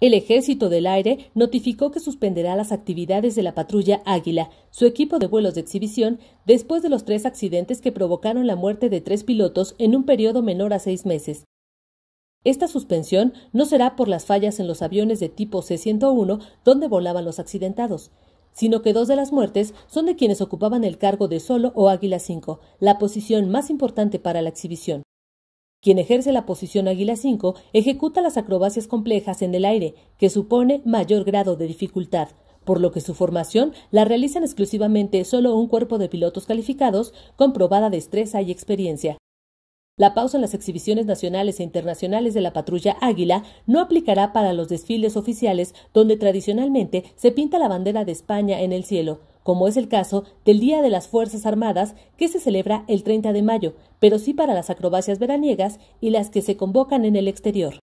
El Ejército del Aire notificó que suspenderá las actividades de la patrulla Águila, su equipo de vuelos de exhibición, después de los tres accidentes que provocaron la muerte de tres pilotos en un periodo menor a seis meses. Esta suspensión no será por las fallas en los aviones de tipo C-101 donde volaban los accidentados, sino que dos de las muertes son de quienes ocupaban el cargo de solo o Águila 5, la posición más importante para la exhibición. Quien ejerce la posición Águila 5 ejecuta las acrobacias complejas en el aire, que supone mayor grado de dificultad, por lo que su formación la realizan exclusivamente solo un cuerpo de pilotos calificados con probada destreza y experiencia. La pausa en las exhibiciones nacionales e internacionales de la patrulla Águila no aplicará para los desfiles oficiales donde tradicionalmente se pinta la bandera de España en el cielo, como es el caso del Día de las Fuerzas Armadas que se celebra el 30 de mayo, pero sí para las acrobacias veraniegas y las que se convocan en el exterior.